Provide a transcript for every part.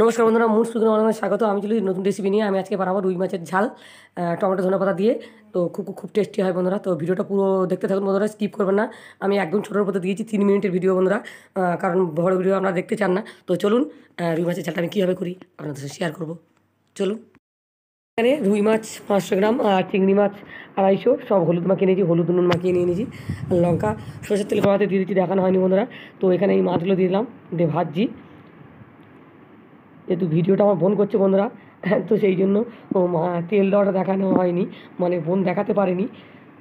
নমস্কার বন্ধুরা মুড সুগ্রাম অনেক স্বাগত আমি চলি নতুন রেসিপি নিয়ে আমি আজকে বানাবো রুই মাছের ঝাল টমেটো ধনে পাতা দিয়ে তো খুব খুব টেস্টি হয় বন্ধুরা তো ভিডিওটা পুরো দেখতে থাকুন বন্ধুরা স্কিপ করবেন না আমি একদম ছোটোর পথে দিয়েছি তিন মিনিটের ভিডিও বন্ধুরা কারণ বড় ভিডিও আপনারা দেখতে চান না তো চলুন রুই মাছের ঝালটা আমি কীভাবে করি আপনাদের সাথে শেয়ার করবো চলুন এখানে রুই মাছ পাঁচশো গ্রাম আর চিংড়ি মাছ আড়াইশো সব হলুদ মাখিয়ে নিয়েছি হলুদ নুন মাখিয়ে নিয়ে নিয়েছি লঙ্কা সরষের তেল কড়াতে দিয়ে দিচ্ছি দেখানো হয়নি বন্ধুরা তো এখানে এই মাছগুলো দিয়ে দিলাম দিয়ে ভাজছি যেহেতু ভিডিওটা আমার বোন করছে বন্ধুরা তো সেই জন্য তেল দেওয়াটা দেখানো হয়নি মানে বোন দেখাতে পারেনি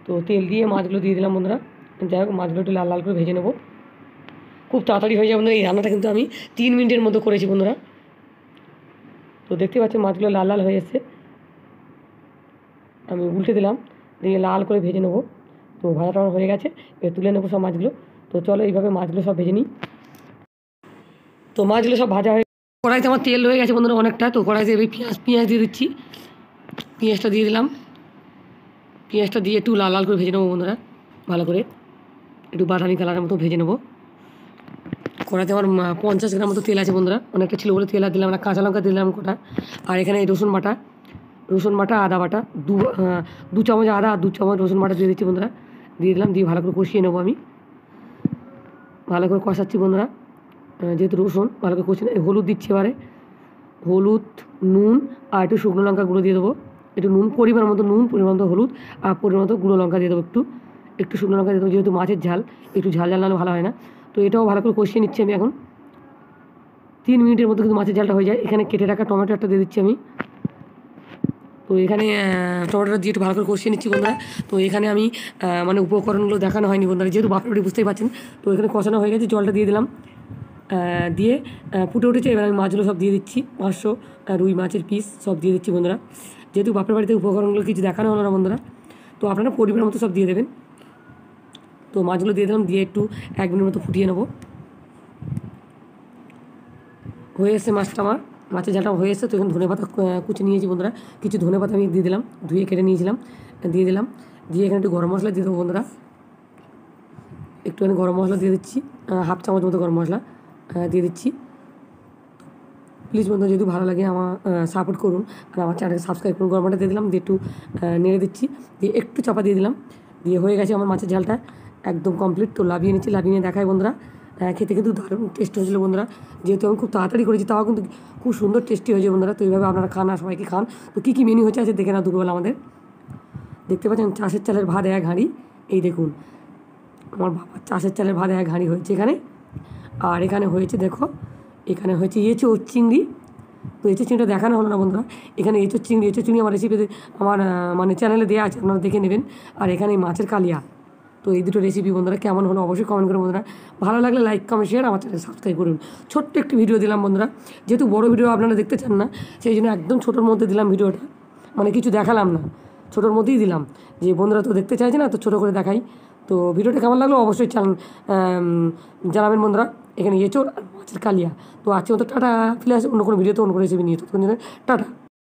তো তেল দিয়ে মাছগুলো দিয়ে দিলাম বন্ধুরা যাই হোক মাছগুলো একটু লাল লাল করে ভেজে নেবো খুব তাড়াতাড়ি হয়ে যাবে বন্ধুরা এই রান্নাটা কিন্তু আমি তিন মিনিটের মতো করেছি বন্ধুরা তো দেখতে পাচ্ছেন মাছগুলো লাল লাল হয়ে এসছে আমি উল্টে দিলাম দিয়ে লাল করে ভেজে নেবো তো ভাজাটা আমার হয়ে গেছে এবার তুলে নেবো সব মাছগুলো তো চলো এইভাবে মাছগুলো সব ভেজে নিই তো মাছগুলো সব ভাজা হয়ে কড়াইতে আমার তেল হয়ে গেছে বন্ধুরা অনেকটা তো কড়াইতে এবার পেঁয়াজ পেঁয়াজ দিয়ে দিচ্ছি পেঁয়াজটা দিয়ে দিলাম পেঁয়াজটা দিয়ে একটু লাল লাল করে ভেজে নেবো বন্ধুরা ভালো করে একটু বাদামি কালারের মতো ভেজে নেবো কড়াইতে আমার পঞ্চাশ গ্রাম মতো তেল আছে বন্ধুরা অনেকটা ছিল বলে তেল আর দিলাম না কাঁচা লঙ্কা দিলাম কটা আর এখানে রসুন বাটা রসুন বাটা আদা বাটা দু দু চামচ আদা আর দু চামচ রসুন বাটা দিয়ে দিচ্ছি বন্ধুরা দিয়ে দিলাম দিয়ে ভালো করে কষিয়ে নেবো আমি ভালো করে কষাচ্ছি বন্ধুরা যেহেতু রসুন ভালো করে কষে হলুদ দিচ্ছি এবারে হলুদ নুন আর একটু শুকনো লঙ্কা গুঁড়ো দিয়ে দেবো একটু নুন পরিমাণ মতো নুন পরিমাণ মতো হলুদ আর পরিমাণ মতো গুঁড়ো লঙ্কা দিয়ে দেবো একটু একটু শুকনো লঙ্কা দিয়ে দেবো যেহেতু মাছের ঝাল একটু ঝাল ঝাল নাহলে ভালো হয় না তো এটাও ভালো করে কষিয়ে নিচ্ছি আমি এখন তিন মিনিটের মতো কিন্তু মাছের ঝালটা হয়ে যায় এখানে কেটে রাখা টমেটো একটা দিয়ে দিচ্ছি আমি তো এখানে টমেটোটা দিয়ে একটু ভালো করে কষিয়ে নিচ্ছি বন্ধুরা তো এখানে আমি মানে উপকরণগুলো দেখানো হয়নি বন্ধুরা যেহেতু বাপড়ি বুঝতেই পারছেন তো এখানে কষানো হয়ে গেছে জলটা দিয়ে দিলাম দিয়ে ফুটে উঠেছে এবার আমি মাছগুলো সব দিয়ে দিচ্ছি পাঁচশো রুই মাছের পিস সব দিয়ে দিচ্ছি বন্ধুরা যেহেতু বাপের বাড়িতে উপকরণগুলো কিছু দেখানো হলো না বন্ধুরা তো আপনারা পরিমাণ মতো সব দিয়ে দেবেন তো মাছগুলো দিয়ে দিলাম দিয়ে একটু এক মিনিট মতো ফুটিয়ে নেবো হয়ে এসছে মাছটা আমার মাছের ঝালটা হয়ে এসছে তো এখন ধনে পাতা কুচি নিয়েছি বন্ধুরা কিছু ধনে পাতা আমি দিয়ে দিলাম ধুয়ে কেটে নিয়েছিলাম দিয়ে দিলাম দিয়ে এখানে একটু গরম মশলা দিয়ে দেবো বন্ধুরা একটুখানি গরম মশলা দিয়ে দিচ্ছি হাফ চামচ মতো গরম মশলা দিয়ে দিচ্ছি প্লিজ বন্ধু যদি ভালো লাগে আমার সাপোর্ট করুন আর আমার চ্যানেলকে সাবস্ক্রাইব করুন গরমটা দিয়ে দিলাম দিয়ে একটু নেড়ে দিচ্ছি দিয়ে একটু চাপা দিয়ে দিলাম দিয়ে হয়ে গেছে আমার মাছের ঝালটা একদম কমপ্লিট তো লাভিয়ে নিচ্ছি লাভিয়ে নিয়ে দেখায় বন্ধুরা খেতে কিন্তু দারুণ টেস্ট হয়েছিল বন্ধুরা যেহেতু আমি খুব তাড়াতাড়ি করেছি তাও কিন্তু খুব সুন্দর টেস্টি হয়েছে বন্ধুরা তো এইভাবে আপনারা খান আর সবাইকে খান তো কী কী মেনু হয়েছে আছে দেখে না দুর্বল আমাদের দেখতে পাচ্ছেন চাষের চালের ভাত এক হাঁড়ি এই দেখুন আমার বাবার চাষের চালের ভাত এক হাঁড়ি হয়েছে এখানে আর এখানে হয়েছে দেখো এখানে হয়েছে এঁচো চিংড়ি তো এঁচো চিংড়িটা দেখানো হলো না বন্ধুরা এখানে এঁচো চিংড়ি এঁচো চিংড়ি আমার রেসিপিতে আমার মানে চ্যানেলে দেওয়া আছে আপনারা দেখে নেবেন আর এখানে মাছের কালিয়া তো এই দুটো রেসিপি বন্ধুরা কেমন হলো অবশ্যই কমেন্ট করুন বন্ধুরা ভালো লাগলে লাইক কমেন্ট শেয়ার আমার চ্যানেল সাবস্ক্রাইব করুন ছোট্ট একটি ভিডিও দিলাম বন্ধুরা যেহেতু বড় ভিডিও আপনারা দেখতে চান না সেই জন্য একদম ছোটোর মধ্যে দিলাম ভিডিওটা মানে কিছু দেখালাম না ছোটোর মধ্যেই দিলাম যে বন্ধুরা তো দেখতে চাইছে না তো ছোটো করে দেখাই তো ভিডিওটা কেমন লাগলো অবশ্যই চ্যানেল জানাবেন বন্ধুরা এখানে এসেও মাছের কালিয়া তো আজকে মতো টাটা ফিরে আসে অন্য কোনো ভিডিওতে অন্য কোনো রেসিপি নিয়ে তো টাটা